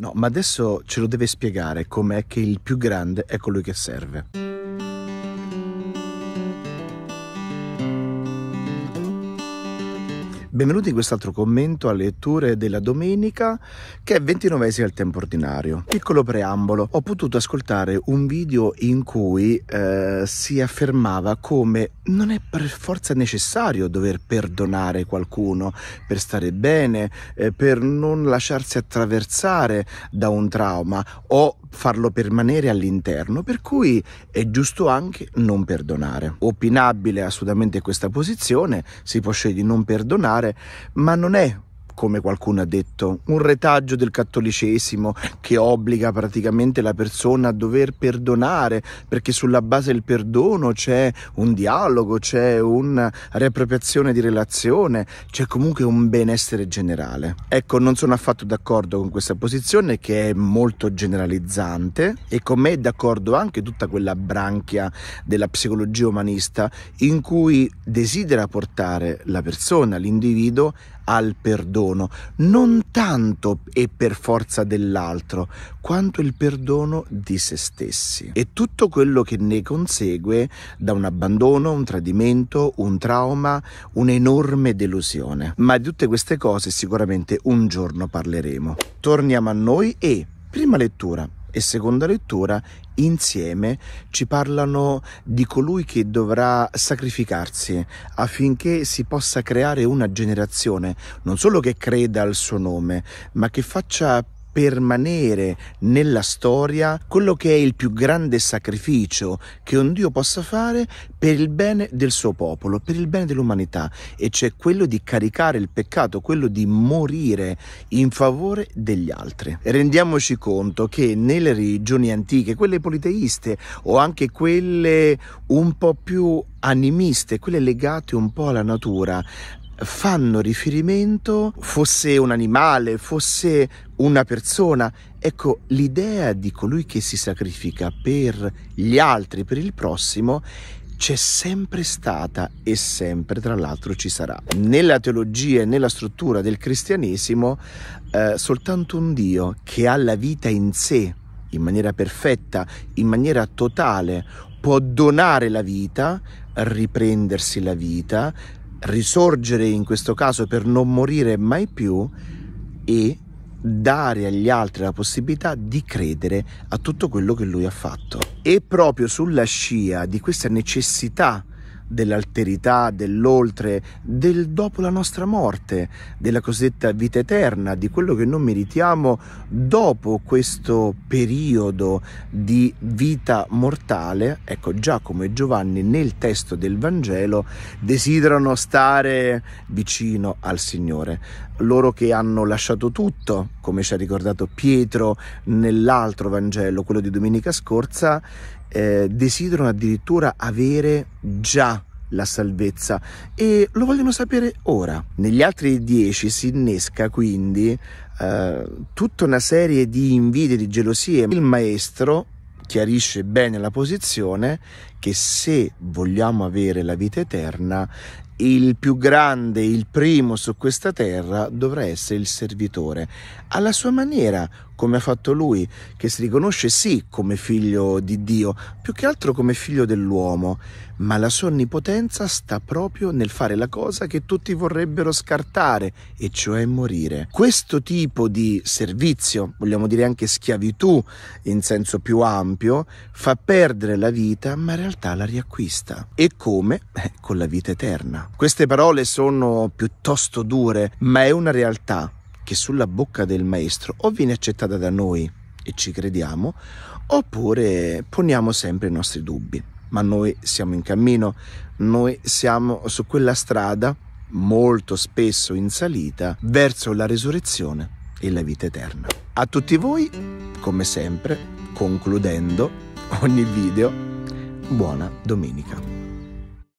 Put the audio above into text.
No, ma adesso ce lo deve spiegare com'è che il più grande è colui che serve. Benvenuti in quest'altro commento a letture della domenica che è 29esima al tempo ordinario. Piccolo preambolo, ho potuto ascoltare un video in cui eh, si affermava come non è per forza necessario dover perdonare qualcuno per stare bene, eh, per non lasciarsi attraversare da un trauma o farlo permanere all'interno, per cui è giusto anche non perdonare. Opinabile assolutamente questa posizione, si può scegliere di non perdonare, ma non è come qualcuno ha detto, un retaggio del cattolicesimo che obbliga praticamente la persona a dover perdonare, perché sulla base del perdono c'è un dialogo, c'è una riappropriazione di relazione, c'è comunque un benessere generale. Ecco, non sono affatto d'accordo con questa posizione che è molto generalizzante e con me è d'accordo anche tutta quella branchia della psicologia umanista in cui desidera portare la persona, l'individuo, al perdono, non tanto e per forza dell'altro, quanto il perdono di se stessi e tutto quello che ne consegue da un abbandono, un tradimento, un trauma, un'enorme delusione. Ma di tutte queste cose sicuramente un giorno parleremo. Torniamo a noi e, prima lettura, e seconda lettura insieme ci parlano di colui che dovrà sacrificarsi affinché si possa creare una generazione non solo che creda al suo nome, ma che faccia permanere nella storia quello che è il più grande sacrificio che un Dio possa fare per il bene del suo popolo, per il bene dell'umanità, e cioè quello di caricare il peccato, quello di morire in favore degli altri. Rendiamoci conto che nelle religioni antiche, quelle politeiste o anche quelle un po' più animiste, quelle legate un po' alla natura, fanno riferimento fosse un animale, fosse una persona. Ecco, l'idea di colui che si sacrifica per gli altri, per il prossimo, c'è sempre stata e sempre tra l'altro ci sarà. Nella teologia e nella struttura del cristianesimo, eh, soltanto un Dio che ha la vita in sé, in maniera perfetta, in maniera totale, può donare la vita, riprendersi la vita, risorgere in questo caso per non morire mai più e dare agli altri la possibilità di credere a tutto quello che lui ha fatto. E proprio sulla scia di questa necessità dell'alterità, dell'oltre, del dopo la nostra morte, della cosiddetta vita eterna, di quello che non meritiamo dopo questo periodo di vita mortale. Ecco, Giacomo e Giovanni nel testo del Vangelo desiderano stare vicino al Signore. Loro che hanno lasciato tutto, come ci ha ricordato Pietro nell'altro Vangelo, quello di domenica scorsa, eh, desiderano addirittura avere già la salvezza e lo vogliono sapere ora. Negli altri dieci si innesca quindi eh, tutta una serie di invidie, di gelosie. Il maestro chiarisce bene la posizione che se vogliamo avere la vita eterna, il più grande, il primo su questa terra dovrà essere il servitore, alla sua maniera, come ha fatto lui, che si riconosce sì come figlio di Dio, più che altro come figlio dell'uomo, ma la sua onnipotenza sta proprio nel fare la cosa che tutti vorrebbero scartare, e cioè morire. Questo tipo di servizio, vogliamo dire anche schiavitù in senso più ampio, fa perdere la vita, ma realmente realtà la riacquista e come eh, con la vita eterna. Queste parole sono piuttosto dure, ma è una realtà che sulla bocca del maestro o viene accettata da noi e ci crediamo, oppure poniamo sempre i nostri dubbi. Ma noi siamo in cammino, noi siamo su quella strada molto spesso in salita verso la risurrezione e la vita eterna. A tutti voi, come sempre, concludendo ogni video Buona domenica.